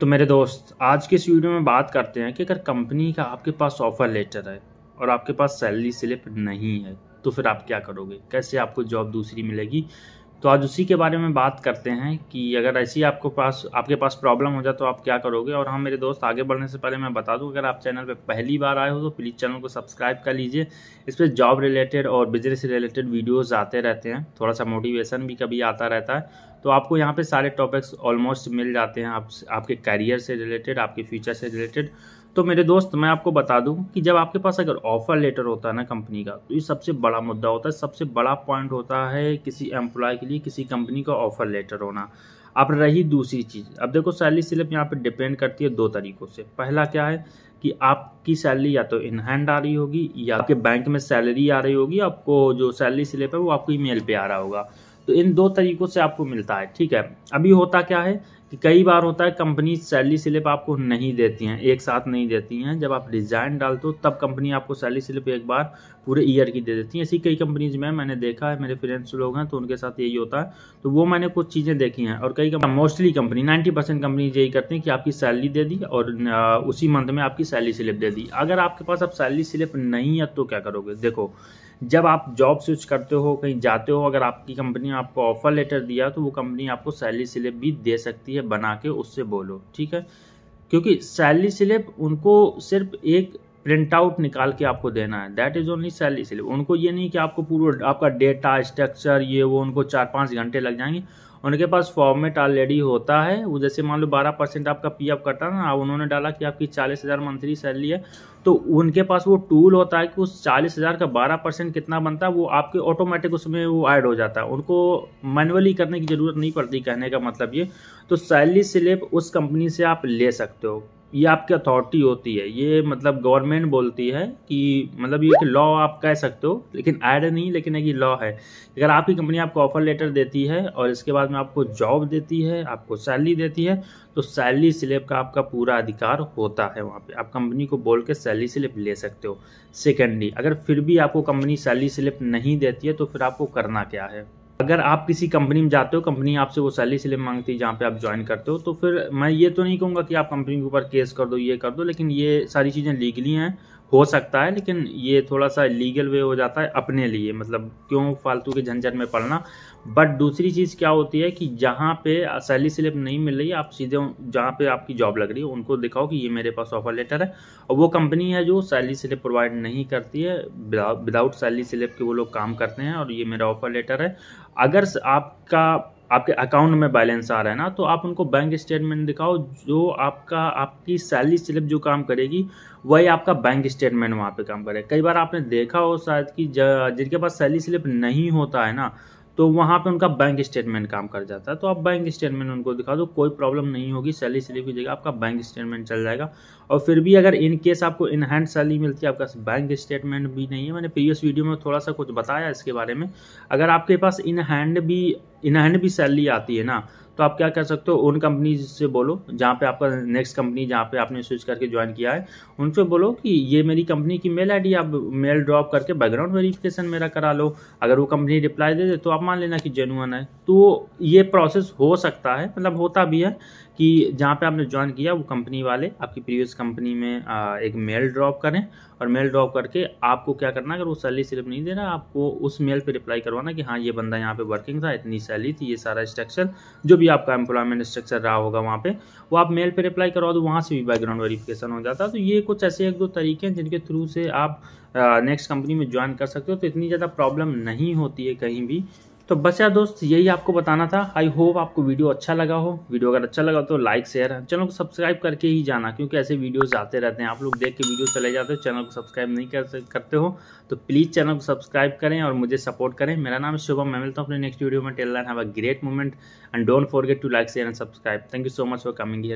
तो मेरे दोस्त आज के इस वीडियो में बात करते हैं कि अगर कंपनी का आपके पास ऑफर लेटर है और आपके पास सैलरी स्लिप नहीं है तो फिर आप क्या करोगे कैसे आपको जॉब दूसरी मिलेगी तो आज उसी के बारे में बात करते हैं कि अगर ऐसी आपको पास आपके पास प्रॉब्लम हो जाए तो आप क्या करोगे और हाँ मेरे दोस्त आगे बढ़ने से पहले मैं बता दूं अगर आप चैनल पर पहली बार आए हो तो प्लीज़ चैनल को सब्सक्राइब कर लीजिए इस पर जॉब रिलेटेड और बिजनेस रिलेटेड वीडियोज़ आते रहते हैं थोड़ा सा मोटिवेशन भी कभी आता रहता है तो आपको यहाँ पर सारे टॉपिक्स ऑलमोस्ट मिल जाते हैं आप, आपके करियर से रिलेटेड आपके फ्यूचर से रिलेटेड तो मेरे दोस्त मैं आपको बता दूं कि जब आपके पास अगर ऑफ़र लेटर होता है ना कंपनी का तो ये सबसे बड़ा मुद्दा होता है सबसे बड़ा पॉइंट होता है किसी एम्प्लॉय के लिए किसी कंपनी का ऑफ़र लेटर होना अब रही दूसरी चीज़ अब देखो सैलरी स्लिप यहाँ पे डिपेंड करती है दो तरीक़ों से पहला क्या है कि आपकी सैलरी या तो इन हैंड आ रही होगी या आपके बैंक में सैलरी आ रही होगी आपको जो सैलरी स्लिप है वो आपको ईमेल पे आ रहा होगा तो इन दो तरीक़ों से आपको मिलता है ठीक है अभी होता क्या है कि कई बार होता है कंपनी सैलरी स्लिप आपको नहीं देती हैं एक साथ नहीं देती हैं जब आप रिज़ाइन डालते हो तब कंपनी आपको सैलरी स्लिप एक बार पूरे ईयर की दे देती है ऐसी कई कंपनीज में मैंने देखा है मेरे फ्रेंड्स लोग हैं तो उनके साथ यही होता है तो वो मैंने कुछ चीज़ें देखी हैं और कई mostly company ninety percent company यही करती हैं कि आपकी सैलरी दे दी और उसी मंथ में आपकी सैलरी स्लिप दे दी अगर आपके पास अब सैलरी स्लिप नहीं है तो क्या करोगे देखो जब आप जॉब स्विच करते हो कहीं जाते हो अगर आपकी कंपनी ने आपको ऑफर लेटर दिया तो वो कंपनी आपको सैलरी स्लिप भी दे सकती है बना के उससे बोलो ठीक है क्योंकि सैलरी स्लिप उनको सिर्फ एक प्रिंट आउट निकाल के आपको देना है that is only salary slip उनको ये नहीं कि आपको पूरा आपका डेटा स्ट्रक्चर ये वो उनको चार पाँच घंटे लग जाएंगे उनके पास फॉर्मेट ऑलरेडी होता है वो जैसे मान लो बारह परसेंट आपका पी एफ करता ना अब उन्होंने डाला कि आपकी चालीस हज़ार मंथली सैलरी है तो उनके पास वो टूल होता है कि उस चालीस हज़ार का बारह परसेंट कितना बनता है वो आपके ऑटोमेटिक उसमें वो ऐड हो जाता है उनको मैनुअली करने की ज़रूरत नहीं पड़ती कहने का मतलब ये तो सैलरी स्लिप उस कंपनी से आप ले सकते हो ये आपकी अथॉरिटी होती है ये मतलब गवर्नमेंट बोलती है कि मतलब ये लॉ आप कह सकते हो लेकिन ऐड नहीं लेकिन एक लॉ है अगर आपकी कंपनी आपको ऑफर लेटर देती है और इसके बाद में आपको जॉब देती है आपको सैलरी देती है तो सैलरी स्लिप का आपका पूरा अधिकार होता है वहाँ पे आप कंपनी को बोल के सैलरी स्लिप ले सकते हो सेकेंडली अगर फिर भी आपको कंपनी सैलरी स्लिप नहीं देती है तो फिर आपको करना क्या है अगर आप किसी कंपनी में जाते हो कंपनी आपसे वो सैलरी स्लिप मांगती है जहाँ पे आप ज्वाइन करते हो तो फिर मैं ये तो नहीं कहूँगा कि आप कंपनी के ऊपर केस कर दो ये कर दो लेकिन ये सारी चीज़ें लीगली हैं हो सकता है लेकिन ये थोड़ा सा लीगल वे हो जाता है अपने लिए मतलब क्यों फालतू के झंझट में पड़ना बट दूसरी चीज़ क्या होती है कि जहाँ पे सैलरी स्लिप नहीं मिल रही आप सीधे जहाँ पे आपकी जॉब लग रही है उनको दिखाओ कि ये मेरे पास ऑफर लेटर है और वो कंपनी है जो सैलरी स्लिप प्रोवाइड नहीं करती है विदाउट सैलरी स्लिप के वो लोग काम करते हैं और ये मेरा ऑफर लेटर है अगर आपका आपके अकाउंट में बैलेंस आ रहा है ना तो आप उनको बैंक स्टेटमेंट दिखाओ जो आपका आपकी सैलरी स्लिप जो काम करेगी वही आपका बैंक स्टेटमेंट वहाँ पे काम करेगा कई बार आपने देखा हो शायद कि जिनके पास सैलरी स्लिप नहीं होता है ना तो वहाँ पे उनका बैंक स्टेटमेंट काम कर जाता है तो आप बैंक स्टेटमेंट उनको दिखा दो कोई प्रॉब्लम नहीं होगी सैलरी स्लिप की जगह आपका बैंक स्टेटमेंट चल जाएगा और फिर भी अगर इन केस आपको इनहैंड सैलरी मिलती है आपका बैंक स्टेटमेंट भी नहीं है मैंने प्रीवियस वीडियो में थोड़ा सा कुछ बताया इसके बारे में अगर आपके पास इनहैंड भी इन्हें भी सैलरी आती है ना तो आप क्या कर सकते हो उन कंपनी से बोलो जहाँ पे आपका नेक्स्ट कंपनी जहाँ पे आपने स्विच करके ज्वाइन किया है उनसे बोलो कि ये मेरी कंपनी की मेल आईडी आप मेल ड्रॉप करके बैकग्राउंड वेरिफिकेशन मेरा करा लो अगर वो कंपनी रिप्लाई दे दे तो आप मान लेना कि जेनुअन है तो ये प्रोसेस हो सकता है मतलब होता भी है कि जहाँ पे आपने ज्वाइन किया वो कंपनी वाले आपकी प्रीवियस कंपनी में एक मेल ड्रॉप करें और मेल ड्रॉप करके आपको क्या करना अगर वो सैलरी स्लिप नहीं देना आपको उस मेल पे रिप्लाई करवाना कि हाँ ये बंदा यहाँ पे वर्किंग था इतनी सैलरी थी ये सारा स्ट्रक्चर जो भी आपका एम्प्लॉयमेंट स्ट्रक्चर रहा होगा वहाँ पर वो आप मेल पर रिप्लाई करवा दो वहाँ से भी बैकग्राउंड वेरीफिकेशन हो जाता तो ये कुछ ऐसे एक दो तरीके हैं जिनके थ्रू से आप नेक्स्ट कंपनी में ज्वाइन कर सकते हो तो इतनी ज़्यादा प्रॉब्लम नहीं होती है कहीं भी तो बस यार दोस्त यही आपको बताना था आई होप आपको वीडियो अच्छा लगा हो वीडियो अगर अच्छा लगा तो लाइक शेयर चैनल को सब्सक्राइब करके ही जाना क्योंकि ऐसे वीडियोस आते रहते हैं आप लोग देख के वीडियो चले जाते हो चैनल को सब्सक्राइब नहीं कर करते हो तो प्लीज़ चैनल को सब्सक्राइब करें और मुझे सपोर्ट करें मेरा नाम शुभम मैं मिलता हूँ अपने नेक्स्ट वीडियो में tail line have a great moment and don't forget to like share and subscribe thank you so much for coming year